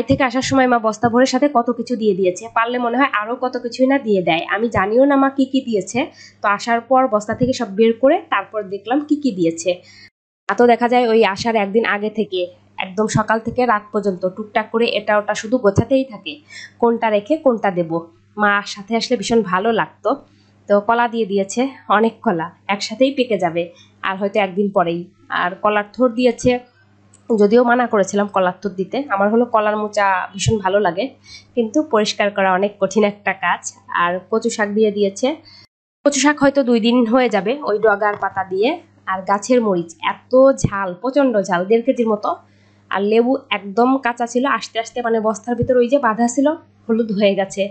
বাড়ি থেকে আসার সময় মা বস্তা ভরের সাথে কত কিছু দিয়ে দিয়েছে পারলে মনে হয় আরও কত কিছুই না দিয়ে দেয় আমি জানিও না মা কী কী দিয়েছে তো আসার পর বস্তা থেকে সব বের করে তারপর দেখলাম কী কী দিয়েছে তো দেখা যায় ওই আসার একদিন আগে থেকে একদম সকাল থেকে রাত পর্যন্ত টুকটাক করে এটা ওটা শুধু গোছাতেই থাকে কোনটা রেখে কোনটা দেব মা সাথে আসলে ভীষণ ভালো লাগতো তো কলা দিয়ে দিয়েছে অনেক কলা একসাথেই পেকে যাবে আর হয়তো একদিন পরেই আর কলার থোর দিয়েছে যদিও মানা করেছিলাম কলার তুর দিতে আমার হলো কলার মোচা ভীষণ ভালো লাগে কিন্তু পরিষ্কার করা অনেক কঠিন একটা কাজ আর কচু শাক দিয়ে দিয়েছে কচু শাক হয়তো দুই দিন হয়ে যাবে ওই ডগার পাতা দিয়ে আর গাছের মরিচ এত ঝাল প্রচণ্ড ঝাল দেড় কেজির মতো আর লেবু একদম কাঁচা ছিল আস্তে আস্তে মানে বস্তার ভিতর ওই যে বাঁধা ছিল হলুদ হয়ে গেছে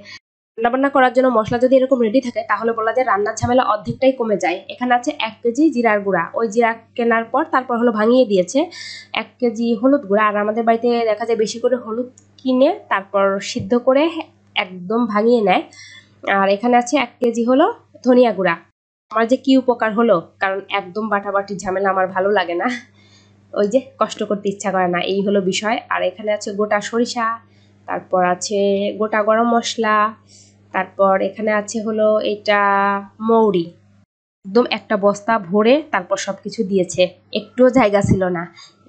রান্নাবান্না করার জন্য মশলা যদি এরকম রেডি থাকে তাহলে বলা যায় রান্নার ঝামেলা অর্ধেকটাই কমে যায় এখানে আছে এক কেজি জিরার গুঁড়া ওই জিরা কেনার পর তারপর হলো ভাঙিয়ে দিয়েছে এক কেজি হলুদ গুঁড়া আর আমাদের বাড়িতে দেখা যায় বেশি করে হলুদ কিনে তারপর সিদ্ধ করে একদম ভাঙিয়ে নেয় আর এখানে আছে এক কেজি হলো ধনিয়া গুঁড়া আমার যে কি উপকার হলো কারণ একদম বাটাবাটি ঝামেলা আমার ভালো লাগে না ওই যে কষ্ট করতে ইচ্ছা করে না এই হলো বিষয় আর এখানে আছে গোটা সরিষা তারপর আছে গোটা গরম মশলা তারপর এখানে আছে হলো এটা মৌরি একদম একটা বস্তা ভরে তারপর সব কিছু দিয়েছে একটুও জায়গা ছিল না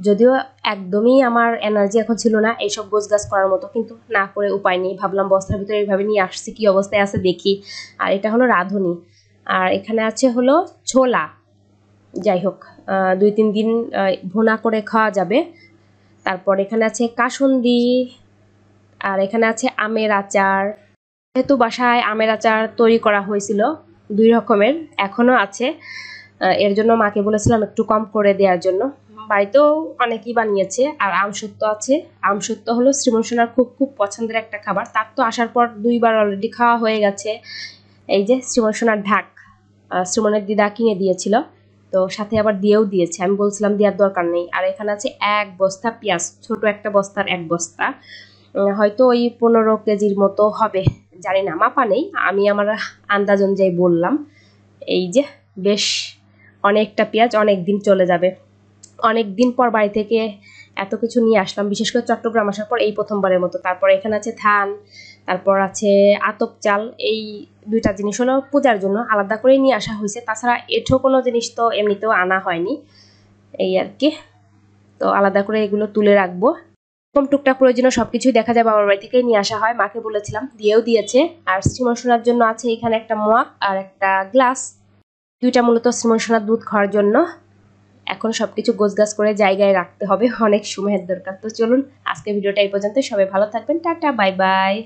যদিও একদমই আমার এনার্জি এখন ছিল না এইসব গোছ গাছ করার মতো কিন্তু না করে উপায় নেই ভাবলাম বস্তার ভিতরে এইভাবে নিয়ে আসছি কি অবস্থায় আছে দেখি আর এটা হলো রাঁধুনি আর এখানে আছে হলো ছোলা যাই হোক দুই তিন দিন ভোনা করে খাওয়া যাবে তারপর এখানে আছে কাসন্দি আর এখানে আছে আমের আচার যেহেতু বাসায় আমের আচার তৈরি করা হয়েছিল দুই রকমের এখনও আছে এর জন্য মাকে বলেছিলাম একটু কম করে দেওয়ার জন্য বাড়িতেও অনেকেই বানিয়েছে আর আমসত্ত্ব আছে আমসত্ত্ব হলো শ্রীমনসোনার খুব খুব পছন্দের একটা খাবার তার তো আসার পর দুইবার অলরেডি খাওয়া হয়ে গেছে এই যে শ্রীমনসোনার ঢাক শ্রীমনের দিদা কিনে দিয়েছিল তো সাথে আবার দিয়েও দিয়েছে আমি বলছিলাম দেওয়ার দরকার নেই আর এখানে আছে এক বস্তা পেঁয়াজ ছোট একটা বস্তার এক বস্তা হয়তো ওই পনেরো কেজির মতো হবে জানি না মাপা নেই আমি আমার আন্দাজ অনুযায়ী বললাম এই যে বেশ অনেকটা পেঁয়াজ অনেক দিন চলে যাবে অনেক দিন পর বাড়ি থেকে এত কিছু নিয়ে আসলাম বিশেষ করে চট্টগ্রাম আসার পর এই প্রথমবারের মতো তারপর এখানে আছে ধান তারপর আছে আতপ চাল এই দুইটা জিনিস হলো পূজার জন্য আলাদা করে নিয়ে আসা হয়েছে তাছাড়া এঠো কোনো জিনিস তো এমনিতেও আনা হয়নি এই আর কি তো আলাদা করে এগুলো তুলে রাখবো এরকম টুকটাক প্রয়োজনীয় সবকিছুই দেখা যায় বাবার বাড়ি থেকেই নিয়ে আসা হয় মাকে বলেছিলাম দিয়েও দিয়েছে আর শ্রীমনসোনার জন্য আছে এখানে একটা মাক আর একটা গ্লাস দুইটা মূলত শ্রীমনসোনার দুধ খাওয়ার জন্য এখন সব কিছু গোছগাছ করে জায়গায় রাখতে হবে অনেক সময়ের দরকার তো চলুন আজকে ভিডিওটা এই পর্যন্ত সবাই ভালো থাকবেন টাটা বাই বাই